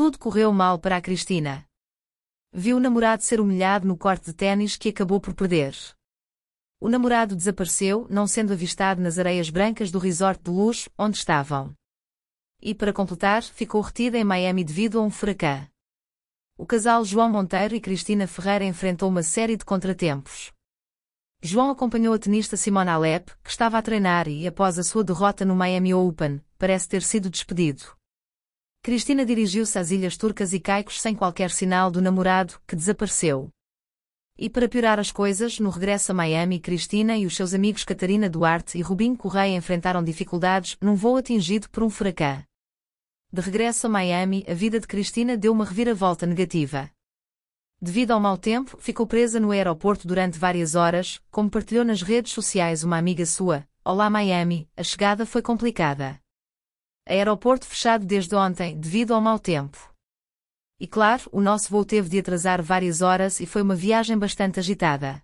Tudo correu mal para a Cristina. Viu o namorado ser humilhado no corte de tênis que acabou por perder. O namorado desapareceu, não sendo avistado nas areias brancas do resort de luxo onde estavam. E para completar, ficou retida em Miami devido a um furacão. O casal João Monteiro e Cristina Ferreira enfrentou uma série de contratempos. João acompanhou a tenista Simona Alep, que estava a treinar e, após a sua derrota no Miami Open, parece ter sido despedido. Cristina dirigiu-se às Ilhas Turcas e Caicos sem qualquer sinal do namorado, que desapareceu. E para piorar as coisas, no regresso a Miami, Cristina e os seus amigos Catarina Duarte e Rubim Correia enfrentaram dificuldades num voo atingido por um furacão. De regresso a Miami, a vida de Cristina deu uma reviravolta negativa. Devido ao mau tempo, ficou presa no aeroporto durante várias horas, como partilhou nas redes sociais uma amiga sua. Olá Miami, a chegada foi complicada. Aeroporto fechado desde ontem, devido ao mau tempo. E claro, o nosso voo teve de atrasar várias horas e foi uma viagem bastante agitada.